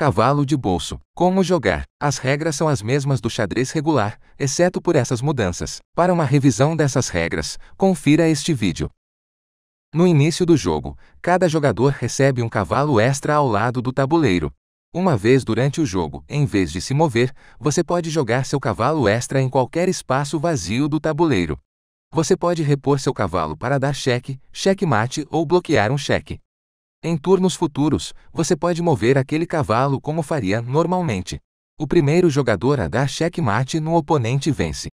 cavalo de bolso. Como jogar? As regras são as mesmas do xadrez regular, exceto por essas mudanças. Para uma revisão dessas regras, confira este vídeo. No início do jogo, cada jogador recebe um cavalo extra ao lado do tabuleiro. Uma vez durante o jogo, em vez de se mover, você pode jogar seu cavalo extra em qualquer espaço vazio do tabuleiro. Você pode repor seu cavalo para dar cheque, mate ou bloquear um cheque. Em turnos futuros, você pode mover aquele cavalo como faria normalmente. O primeiro jogador a dar checkmate no oponente vence.